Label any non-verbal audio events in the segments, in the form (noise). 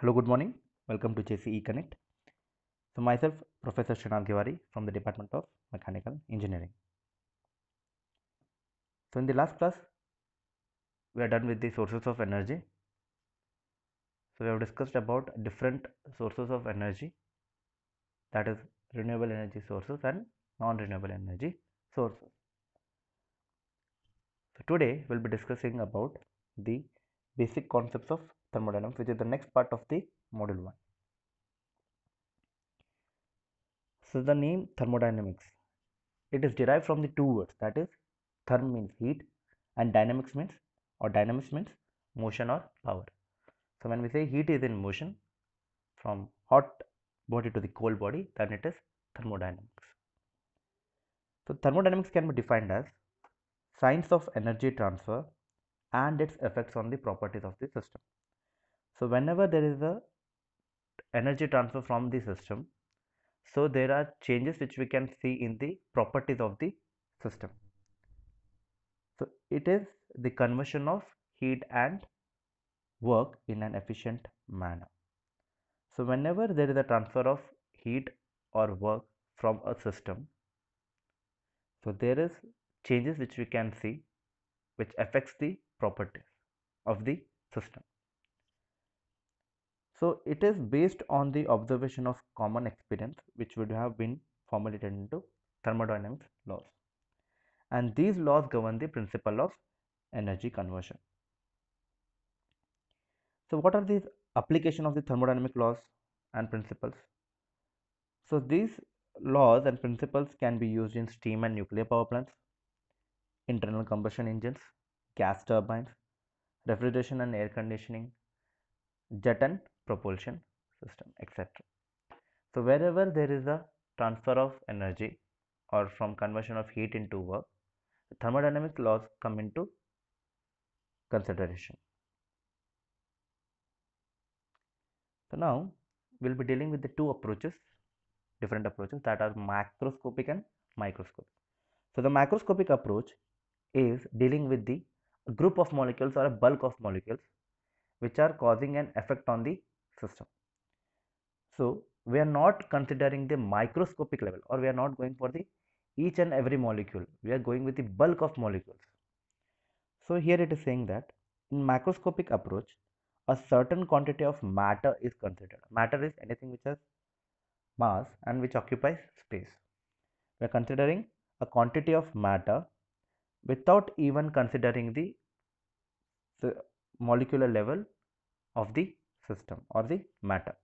Hello, good morning. Welcome to JCE Connect. So myself, Professor Shrinath Givari from the Department of Mechanical Engineering. So in the last class, we are done with the sources of energy. So we have discussed about different sources of energy, that is renewable energy sources and non-renewable energy sources. So today we'll be discussing about the basic concepts of thermodynamics which is the next part of the module 1 so the name thermodynamics it is derived from the two words that is therm means heat and dynamics means or dynamics means motion or power so when we say heat is in motion from hot body to the cold body then it is thermodynamics so thermodynamics can be defined as science of energy transfer and its effects on the properties of the system so whenever there is a energy transfer from the system so there are changes which we can see in the properties of the system so it is the conversion of heat and work in an efficient manner so whenever there is a transfer of heat or work from a system so there is changes which we can see which affects the properties of the system so it is based on the observation of common experience which would have been formulated into thermodynamics laws. And these laws govern the principle of energy conversion. So what are these application of the thermodynamic laws and principles? So these laws and principles can be used in steam and nuclear power plants, internal combustion engines, gas turbines, refrigeration and air conditioning, jet and propulsion system etc. So wherever there is a transfer of energy or from conversion of heat into work thermodynamic laws come into consideration. So now we'll be dealing with the two approaches different approaches that are macroscopic and microscopic. So the macroscopic approach is dealing with the group of molecules or a bulk of molecules which are causing an effect on the system. So we are not considering the microscopic level or we are not going for the each and every molecule. We are going with the bulk of molecules. So here it is saying that in macroscopic approach, a certain quantity of matter is considered. Matter is anything which has mass and which occupies space. We are considering a quantity of matter without even considering the, the molecular level of the system or the matter.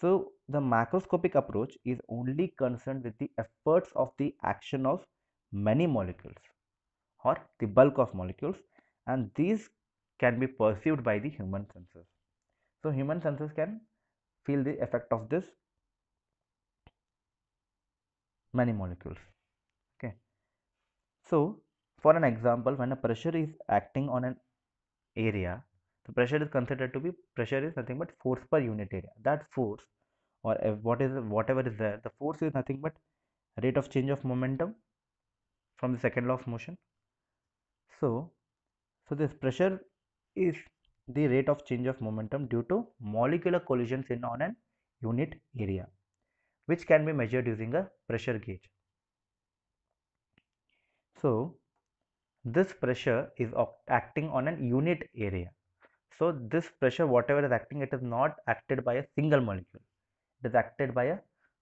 So the macroscopic approach is only concerned with the efforts of the action of many molecules or the bulk of molecules and these can be perceived by the human senses. So human senses can feel the effect of this many molecules. Okay. So for an example when a pressure is acting on an area so pressure is considered to be pressure is nothing but force per unit area. That force or what is whatever is there, the force is nothing but rate of change of momentum from the second law of motion. So, so this pressure is the rate of change of momentum due to molecular collisions in on an unit area which can be measured using a pressure gauge. So, this pressure is acting on an unit area so this pressure, whatever is acting, it is not acted by a single molecule. It is acted by a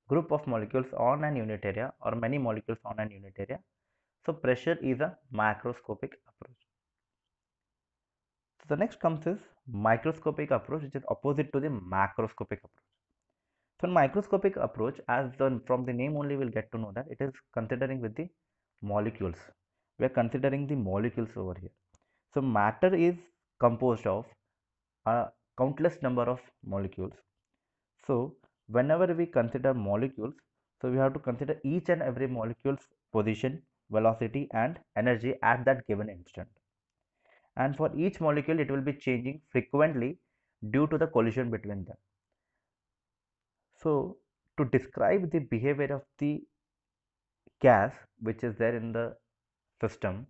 group of molecules on an unit area or many molecules on an unit area. So pressure is a macroscopic approach. So the next comes is microscopic approach which is opposite to the macroscopic approach. So in microscopic approach as the, from the name only we'll get to know that it is considering with the molecules. We are considering the molecules over here. So matter is composed of a countless number of molecules so whenever we consider molecules so we have to consider each and every molecule's position velocity and energy at that given instant and for each molecule it will be changing frequently due to the collision between them so to describe the behavior of the gas which is there in the system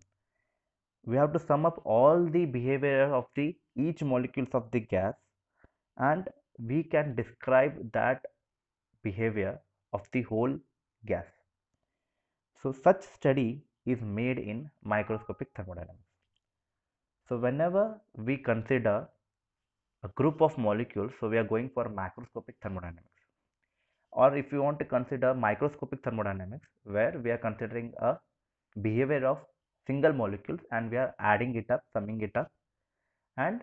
we have to sum up all the behavior of the each molecules of the gas and we can describe that behavior of the whole gas. So such study is made in microscopic thermodynamics. So whenever we consider a group of molecules, so we are going for macroscopic thermodynamics or if you want to consider microscopic thermodynamics where we are considering a behavior of single molecules and we are adding it up, summing it up and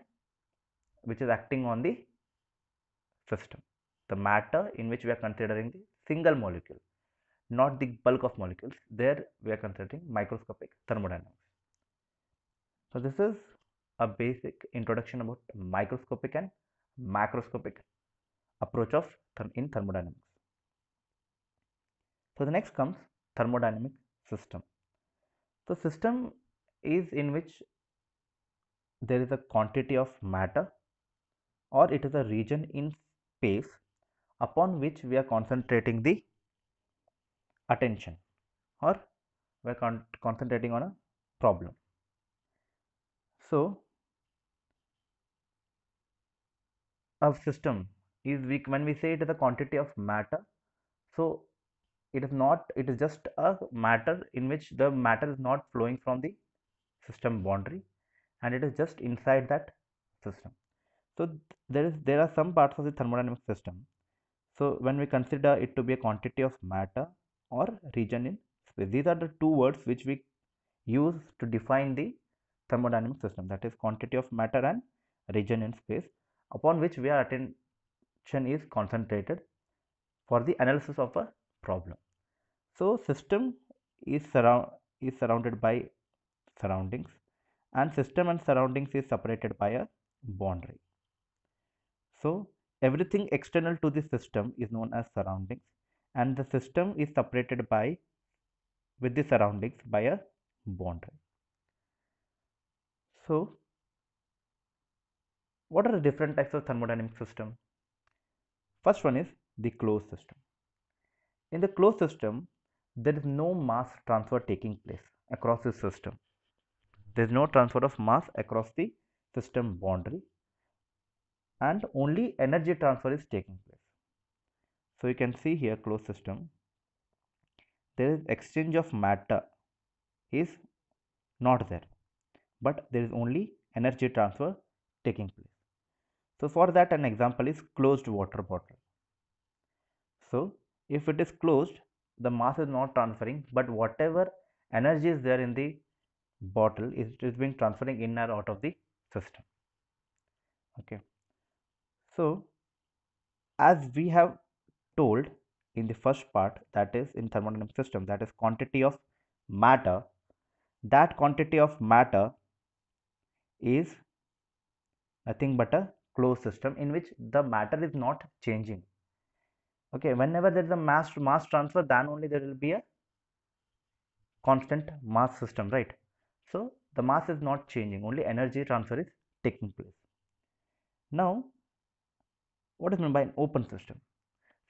which is acting on the system the matter in which we are considering the single molecule not the bulk of molecules there we are considering microscopic thermodynamics so this is a basic introduction about microscopic and macroscopic approach of in thermodynamics so the next comes thermodynamic system so system is in which there is a quantity of matter or it is a region in space upon which we are concentrating the attention or we are con concentrating on a problem. So, a system is weak when we say it is a quantity of matter. So, it is not it is just a matter in which the matter is not flowing from the system boundary and it is just inside that system so there is there are some parts of the thermodynamic system so when we consider it to be a quantity of matter or region in space these are the two words which we use to define the thermodynamic system that is quantity of matter and region in space upon which we are attention is concentrated for the analysis of a problem so system is surround is surrounded by surroundings and system and surroundings is separated by a boundary. So everything external to the system is known as surroundings and the system is separated by with the surroundings by a boundary. So what are the different types of thermodynamic system? First one is the closed system. In the closed system, there is no mass transfer taking place across the system there is no transfer of mass across the system boundary and only energy transfer is taking place. So you can see here closed system there is exchange of matter is not there but there is only energy transfer taking place. So for that an example is closed water bottle. So if it is closed the mass is not transferring but whatever energy is there in the bottle is it is being transferring in or out of the system okay so as we have told in the first part that is in thermodynamic system that is quantity of matter that quantity of matter is nothing but a closed system in which the matter is not changing okay whenever there is a mass mass transfer then only there will be a constant mass system right so the mass is not changing, only energy transfer is taking place. Now, what is meant by an open system?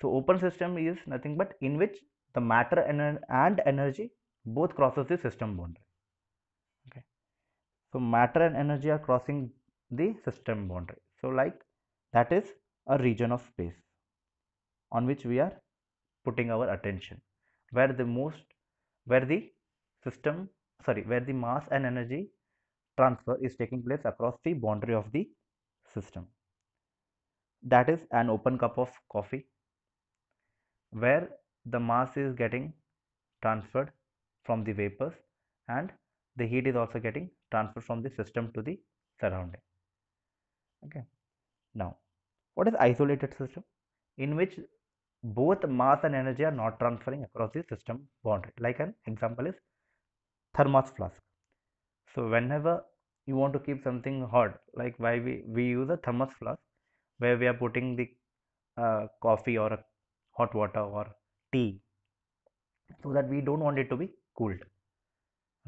So open system is nothing but in which the matter and energy both crosses the system boundary. Okay. So matter and energy are crossing the system boundary. So like that is a region of space on which we are putting our attention where the most where the system sorry where the mass and energy transfer is taking place across the boundary of the system that is an open cup of coffee where the mass is getting transferred from the vapors and the heat is also getting transferred from the system to the surrounding okay now what is isolated system in which both mass and energy are not transferring across the system boundary like an example is thermos flask so whenever you want to keep something hot like why we, we use a thermos flask where we are putting the uh, coffee or hot water or tea so that we don't want it to be cooled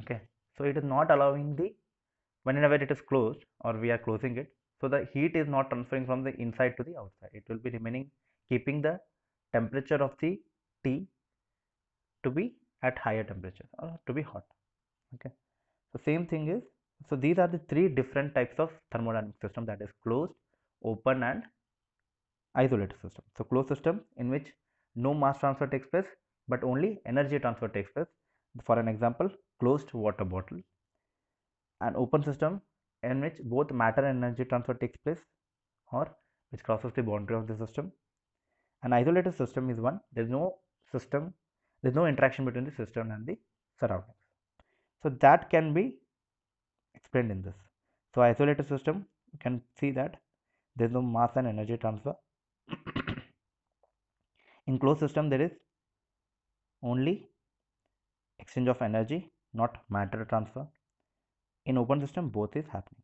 okay so it is not allowing the whenever it is closed or we are closing it so the heat is not transferring from the inside to the outside it will be remaining keeping the temperature of the tea to be at higher temperature or to be hot okay so same thing is so these are the three different types of thermodynamic system that is closed open and isolated system so closed system in which no mass transfer takes place but only energy transfer takes place for an example closed water bottle an open system in which both matter and energy transfer takes place or which crosses the boundary of the system an isolated system is one there is no system there is no interaction between the system and the surroundings so that can be explained in this so isolated system you can see that there is no mass and energy transfer (coughs) in closed system there is only exchange of energy not matter transfer in open system both is happening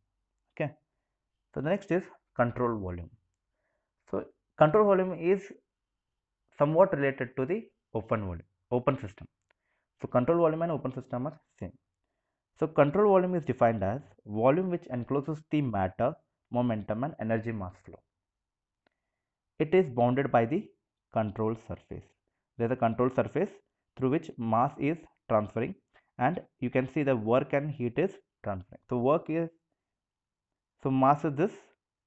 okay so the next is control volume so control volume is somewhat related to the open volume open system so control volume and open system are same so control volume is defined as volume which encloses the matter, momentum and energy mass flow. It is bounded by the control surface. There is a control surface through which mass is transferring and you can see the work and heat is transferring. So work is, so mass is this,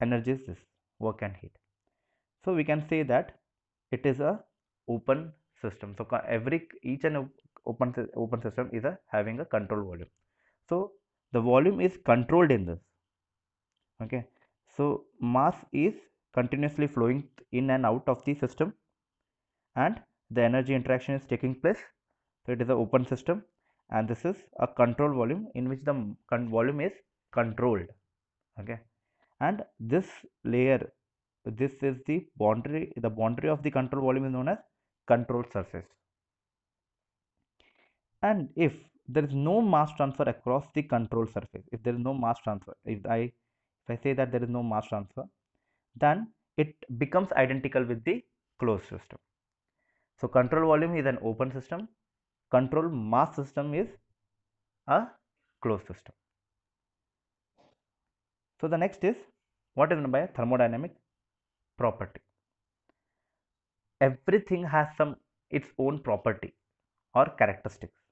energy is this, work and heat. So we can say that it is a open system. So every each and open open system is a having a control volume so the volume is controlled in this okay so mass is continuously flowing in and out of the system and the energy interaction is taking place so it is an open system and this is a control volume in which the volume is controlled okay and this layer this is the boundary the boundary of the control volume is known as control surface and if there is no mass transfer across the control surface if there is no mass transfer if i if i say that there is no mass transfer then it becomes identical with the closed system so control volume is an open system control mass system is a closed system so the next is what is meant by thermodynamic property everything has some its own property or characteristics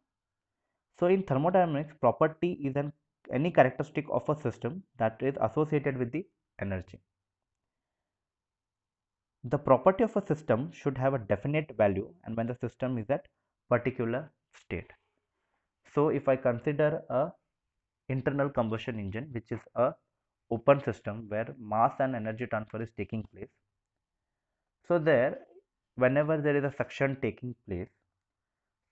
so in thermodynamics, property is an any characteristic of a system that is associated with the energy. The property of a system should have a definite value and when the system is at particular state. So if I consider a internal combustion engine which is a open system where mass and energy transfer is taking place. So there whenever there is a suction taking place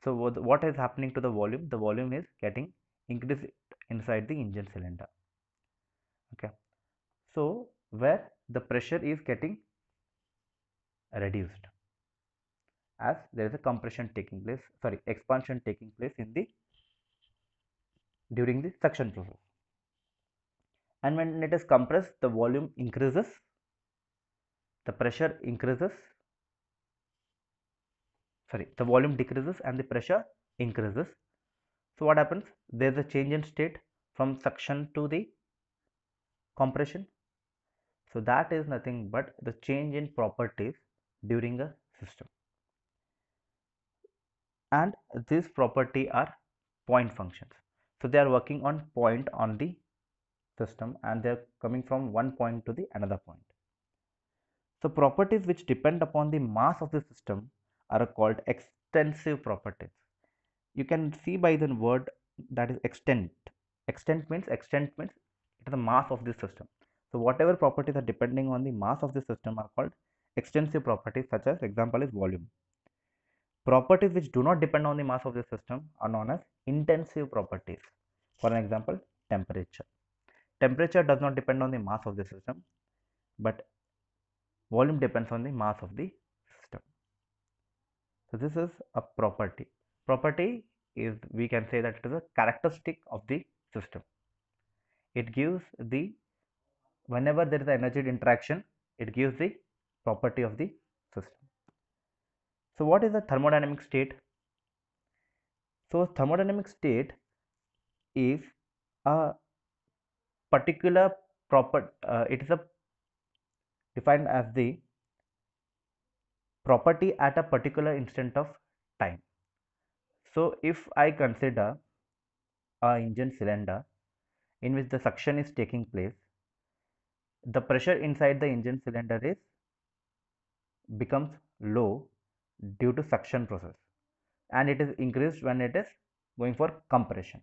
so what is happening to the volume? The volume is getting increased inside the engine cylinder. Okay. So where the pressure is getting reduced as there is a compression taking place, sorry, expansion taking place in the during the suction process. And when it is compressed, the volume increases, the pressure increases sorry the volume decreases and the pressure increases so what happens there's a change in state from suction to the compression so that is nothing but the change in properties during a system and this property are point functions so they are working on point on the system and they are coming from one point to the another point so properties which depend upon the mass of the system are called extensive properties you can see by the word that is extent extent means extent means it is the mass of this system so whatever properties are depending on the mass of the system are called extensive properties such as example is volume properties which do not depend on the mass of the system are known as intensive properties for an example temperature temperature does not depend on the mass of the system but volume depends on the mass of the so this is a property property is we can say that it is a characteristic of the system it gives the whenever there is an energy interaction it gives the property of the system so what is the thermodynamic state so thermodynamic state is a particular proper uh, it is a defined as the property at a particular instant of time. So if I consider a engine cylinder in which the suction is taking place, the pressure inside the engine cylinder is becomes low due to suction process and it is increased when it is going for compression.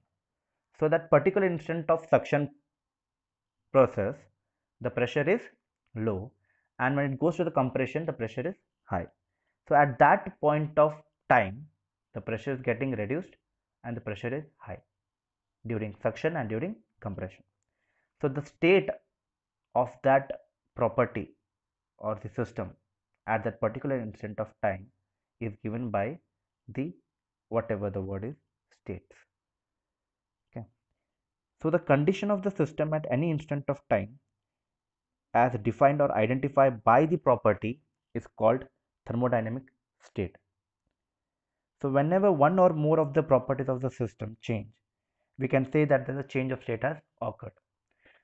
So that particular instant of suction process the pressure is low and when it goes to the compression the pressure is high. So at that point of time, the pressure is getting reduced and the pressure is high during suction and during compression. So the state of that property or the system at that particular instant of time is given by the whatever the word is states. Okay. So the condition of the system at any instant of time as defined or identified by the property is called thermodynamic state. So whenever one or more of the properties of the system change, we can say that there is a change of state has occurred.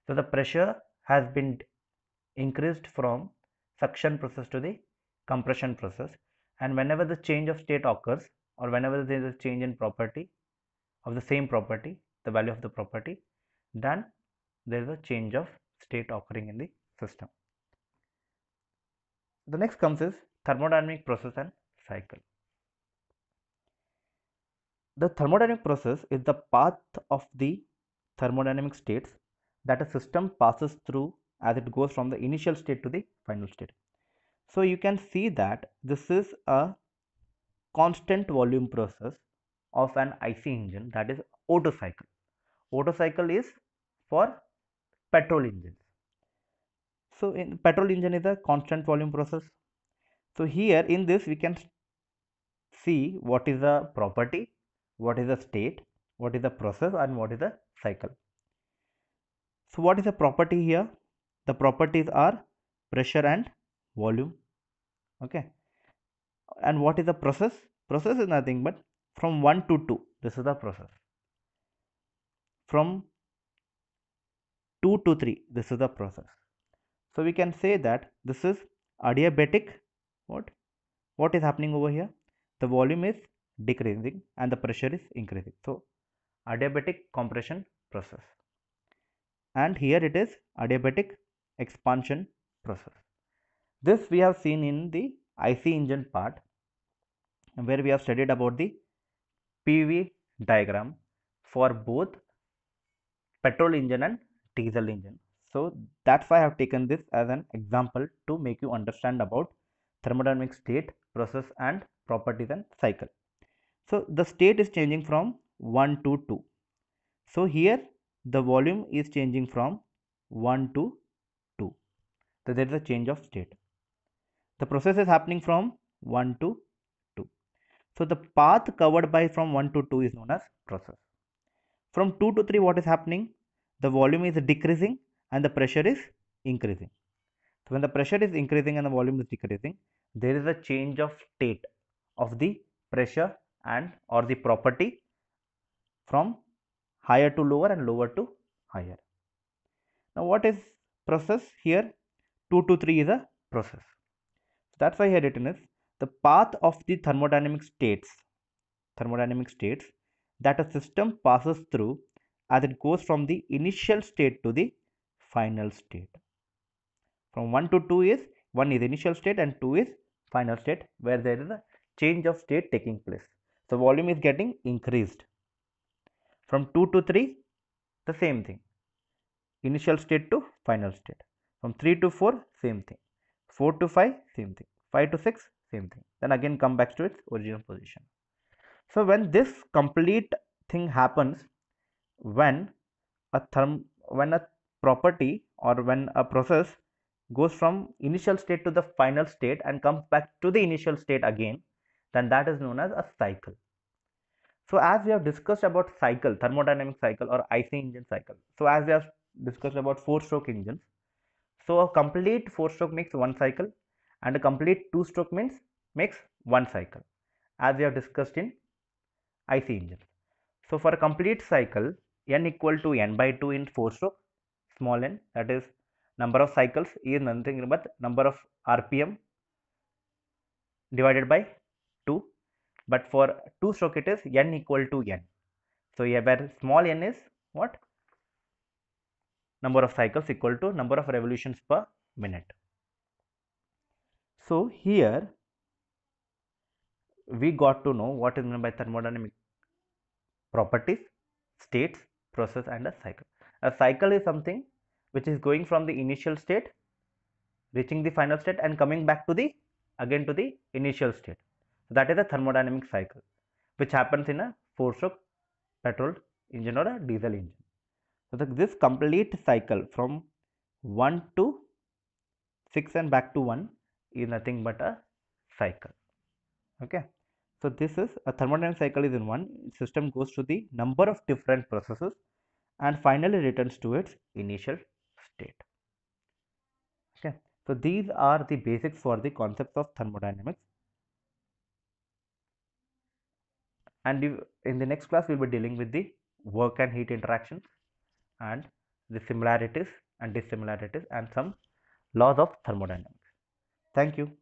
So the pressure has been increased from suction process to the compression process and whenever the change of state occurs or whenever there is a change in property of the same property, the value of the property, then there is a change of state occurring in the system the next comes is thermodynamic process and cycle. The thermodynamic process is the path of the thermodynamic states that a system passes through as it goes from the initial state to the final state. So you can see that this is a constant volume process of an IC engine that is Otto cycle. Otto cycle is for petrol engines so in petrol engine is a constant volume process so here in this we can see what is the property what is the state what is the process and what is the cycle so what is the property here the properties are pressure and volume okay and what is the process process is nothing but from 1 to 2 this is the process from 2 to 3 this is the process so we can say that this is adiabatic. What? What is happening over here? The volume is decreasing and the pressure is increasing. So adiabatic compression process. And here it is adiabatic expansion process. This we have seen in the IC engine part where we have studied about the PV diagram for both petrol engine and diesel engine so that's why i have taken this as an example to make you understand about thermodynamic state process and properties and cycle so the state is changing from 1 to 2 so here the volume is changing from 1 to 2 so there is a change of state the process is happening from 1 to 2 so the path covered by from 1 to 2 is known as process from 2 to 3 what is happening the volume is decreasing and the pressure is increasing. So when the pressure is increasing and the volume is decreasing, there is a change of state of the pressure and or the property from higher to lower and lower to higher. Now what is process here? 2 to 3 is a process. That's why I had written is the path of the thermodynamic states, thermodynamic states that a system passes through as it goes from the initial state to the final state. From 1 to 2 is 1 is initial state and 2 is final state where there is a change of state taking place. So volume is getting increased. From 2 to 3 the same thing. Initial state to final state. From 3 to 4 same thing. 4 to 5 same thing. 5 to 6 same thing. Then again come back to its original position. So when this complete thing happens when a therm when a property or when a process goes from initial state to the final state and comes back to the initial state again then that is known as a cycle so as we have discussed about cycle thermodynamic cycle or ic engine cycle so as we have discussed about four stroke engines so a complete four stroke makes one cycle and a complete two stroke means makes one cycle as we have discussed in ic engine so for a complete cycle n equal to n by 2 in four stroke small n that is number of cycles is nothing but number of rpm divided by 2 but for two stroke it is n equal to n so here where small n is what number of cycles equal to number of revolutions per minute so here we got to know what is meant by thermodynamic properties states process and a cycle a cycle is something which is going from the initial state, reaching the final state and coming back to the again to the initial state. So That is a thermodynamic cycle which happens in a four-stroke petrol engine or a diesel engine. So the, this complete cycle from 1 to 6 and back to 1 is nothing but a cycle. Okay. So this is a thermodynamic cycle is in one system goes through the number of different processes and finally returns to its initial state okay so these are the basics for the concepts of thermodynamics and in the next class we'll be dealing with the work and heat interaction, and the similarities and dissimilarities and some laws of thermodynamics thank you